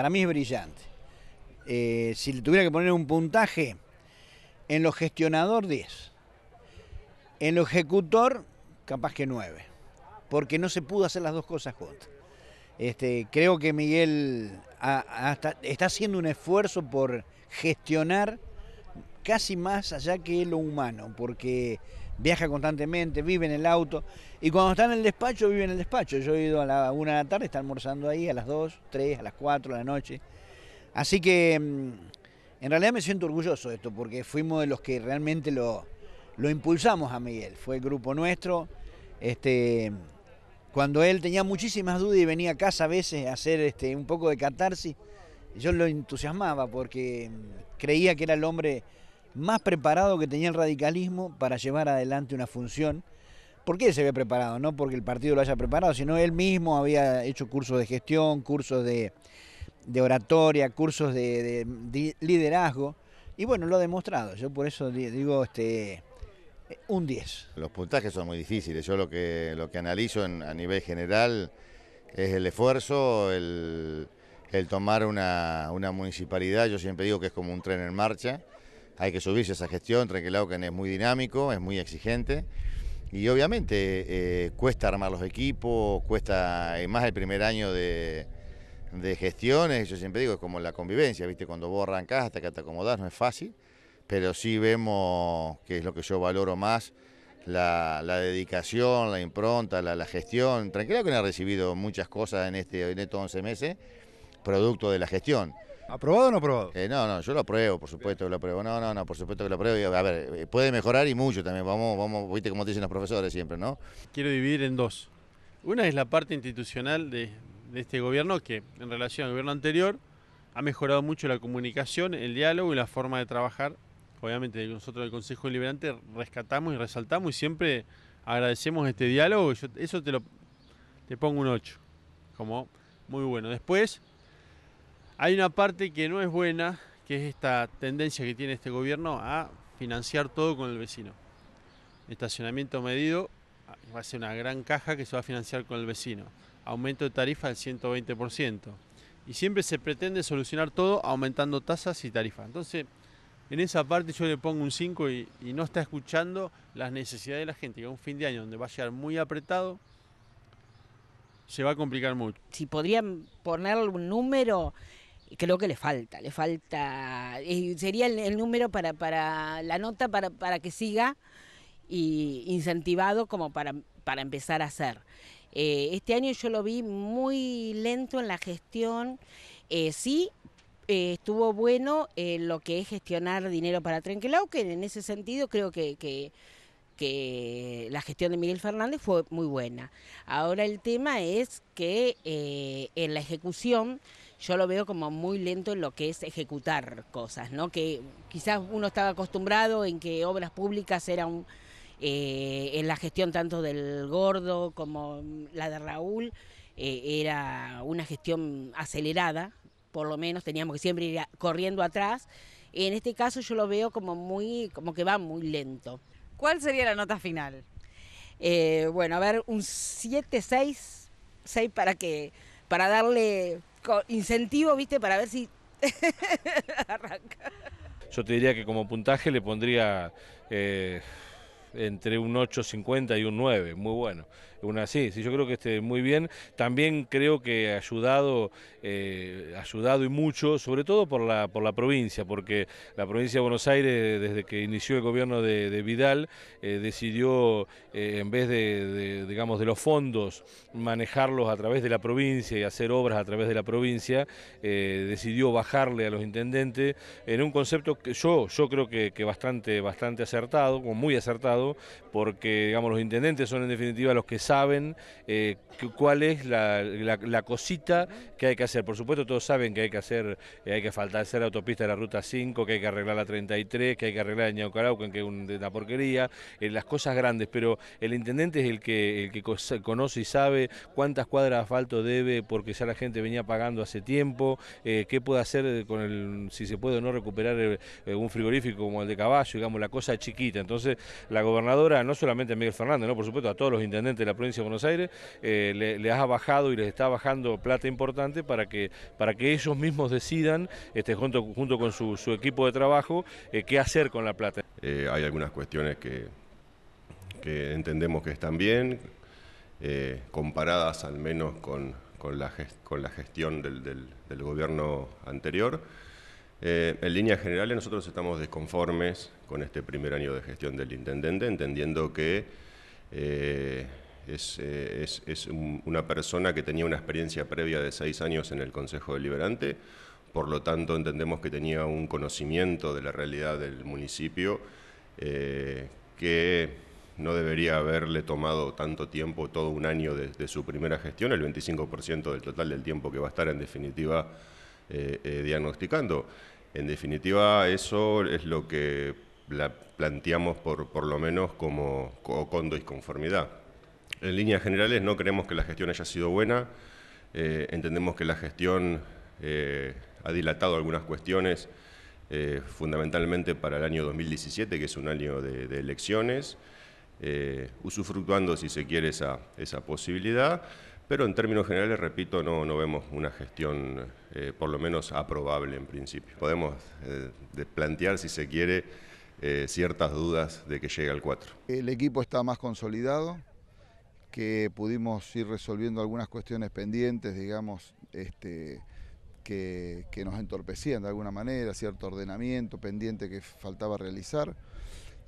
para mí es brillante. Eh, si le tuviera que poner un puntaje, en lo gestionador 10, en lo ejecutor capaz que 9, porque no se pudo hacer las dos cosas juntas. Este, creo que Miguel está haciendo un esfuerzo por gestionar casi más allá que lo humano, porque viaja constantemente, vive en el auto. Y cuando está en el despacho, vive en el despacho. Yo he ido a la una de la tarde, está almorzando ahí a las dos, tres, a las cuatro, de la noche. Así que mm, en realidad me siento orgulloso de esto, porque fuimos de los que realmente lo, lo impulsamos a Miguel. Fue el grupo nuestro. Este, cuando él tenía muchísimas dudas y venía a casa a veces a hacer este, un poco de catarsis, yo lo entusiasmaba porque mm, creía que era el hombre más preparado que tenía el radicalismo para llevar adelante una función. ¿Por qué se había preparado, no porque el partido lo haya preparado, sino él mismo había hecho cursos de gestión, cursos de, oratoria, cursos de, liderazgo. Y bueno, lo ha demostrado. Yo por eso digo este un 10. Los puntajes son muy difíciles. Yo lo que, lo que analizo a nivel general es el esfuerzo, el, tomar una, una municipalidad. Yo siempre digo que es como un tren en marcha hay que subirse a esa gestión. que es muy dinámico, es muy exigente. Y obviamente eh, cuesta armar los equipos, cuesta eh, más el primer año de, de, gestiones. Yo siempre digo, es como la convivencia, ¿viste? Cuando vos arrancás hasta que te acomodás no es fácil, pero sí vemos que es lo que yo valoro más. La, dedicación, la impronta, la, gestión. Tranquilo que no ha recibido muchas cosas en, este, en estos 11 meses, producto de la gestión. ¿Aprobado o no aprobado? Eh, no, no, yo lo apruebo, por supuesto que lo apruebo. No, no, no, por supuesto que lo apruebo. A ver, eh, puede mejorar y mucho también. Vamos, vamos, viste como dicen los profesores siempre, ¿no? Quiero dividir en dos. Una es la parte institucional de, este gobierno que, en relación al gobierno anterior, ha mejorado mucho la comunicación, el diálogo y la forma de trabajar. Obviamente nosotros del Consejo Deliberante rescatamos y resaltamos y siempre agradecemos este diálogo. eso te lo te pongo un 8, como muy bueno. Después, hay una parte que no es buena, que es esta tendencia que tiene este gobierno a financiar todo con el vecino. Estacionamiento medido ah, va a ser una gran caja que se va a financiar con el vecino. Aumento de tarifa del 120%. Y siempre se pretende solucionar todo aumentando tasas y tarifas. Entonces, en esa parte yo le pongo un 5 y, no está escuchando las necesidades de la gente. Que un fin de año donde va a llegar muy apretado, se va a complicar mucho. Si podrían ponerle un número creo que le falta, le falta, sería el, número para, para la nota para, que siga y incentivado como para, para empezar a hacer. Eh, este año yo lo vi muy lento en la gestión, eh, sí. Eh, estuvo bueno lo que es gestionar dinero para Trenquelau, que en ese sentido creo que, que, que la gestión de Miguel Fernández fue muy buena. Ahora el tema es que en la ejecución yo lo veo como muy lento en lo que es ejecutar cosas, ¿no? Que quizás uno estaba acostumbrado en que obras públicas eran eh, en la gestión tanto del gordo como la de Raúl, eh, era una gestión acelerada, por lo menos teníamos que siempre ir corriendo atrás. En este caso yo lo veo como muy, como que va muy lento. ¿Cuál sería la nota final? Eh, bueno, a ver, un 7-6, 6 para que, para darle incentivo, viste, para ver si arranca. Yo te diría que como puntaje le pondría eh, entre un 8.50 y un 9, muy bueno una sí, sí, yo creo que esté muy bien. También creo que ha ayudado, eh, ayudado y mucho, sobre todo por la, por la provincia, porque la provincia de Buenos Aires, desde que inició el gobierno de, Vidal, eh, decidió, eh, en vez de, digamos, de los fondos, manejarlos a través de la provincia y hacer obras a través de la provincia, decidió bajarle a los intendentes en un concepto que yo, yo creo que, bastante, bastante acertado, muy acertado, porque digamos, los intendentes son en definitiva los que saben eh, cuál es la, cosita que hay que hacer. Por supuesto, todos saben que hay que hacer, eh, hay que faltar hacer la autopista de la Ruta 5, que hay que arreglar la 33, que hay que arreglar el Ñaucaraucan, que es una porquería, eh, las cosas grandes, pero el intendente es el que, el que conoce y sabe cuántas cuadras de asfalto debe, porque ya la gente venía pagando hace tiempo, qué puede hacer con el, si se puede o no recuperar un frigorífico como el de Caballo, digamos, la cosa chiquita. Entonces, la gobernadora, no solamente a Miguel Fernández, no por supuesto a todos los intendentes de la provincia de Buenos Aires, eh, le, les ha bajado y les está bajando plata importante para que, para que ellos mismos decidan, este, junto, junto con su, equipo de trabajo, eh, qué hacer con la plata. Eh, hay algunas cuestiones que, entendemos que están bien, comparadas al menos con, con, la, con la gestión del, gobierno anterior. en líneas generales nosotros estamos desconformes con este primer año de gestión del intendente, entendiendo que eh, eh, es, es, una persona que tenía una experiencia previa de seis años en el Consejo Deliberante, por lo tanto entendemos que tenía un conocimiento de la realidad del municipio eh, que no debería haberle tomado tanto tiempo, todo un año desde su primera gestión, el 25% del total del tiempo que va a estar en definitiva eh, diagnosticando. En definitiva, eso es lo que planteamos por, por lo menos como condo y conformidad. En líneas generales no creemos que la gestión haya sido buena, eh, entendemos que la gestión eh, ha dilatado algunas cuestiones, eh, fundamentalmente para el año 2017, que es un año de, elecciones, usufructuando, si se quiere, esa, esa, posibilidad, pero en términos generales, repito, no, no vemos una gestión por lo menos aprobable en principio. Podemos plantear, si se quiere, ciertas dudas de que llegue al 4. ¿El equipo está más consolidado? que pudimos ir resolviendo algunas cuestiones pendientes, digamos, este, que, que, nos entorpecían de alguna manera, cierto ordenamiento pendiente que faltaba realizar,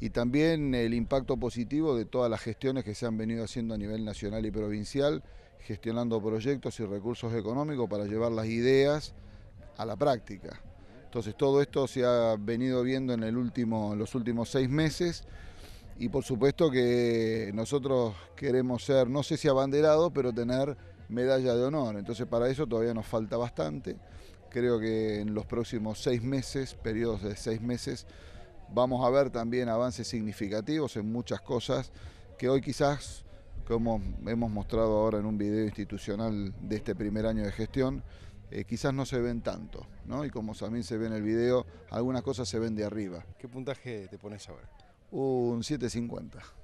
y también el impacto positivo de todas las gestiones que se han venido haciendo a nivel nacional y provincial, gestionando proyectos y recursos económicos para llevar las ideas a la práctica. Entonces todo esto se ha venido viendo en, el último, en los últimos seis meses y por supuesto que nosotros queremos ser, no sé si abanderado, pero tener medalla de honor. Entonces para eso todavía nos falta bastante. Creo que en los próximos seis meses, periodos de seis meses, vamos a ver también avances significativos en muchas cosas que hoy quizás, como hemos mostrado ahora en un video institucional de este primer año de gestión, eh, quizás no se ven tanto, ¿no? Y como también se ve en el video, algunas cosas se ven de arriba. ¿Qué puntaje te pones ahora? un 750.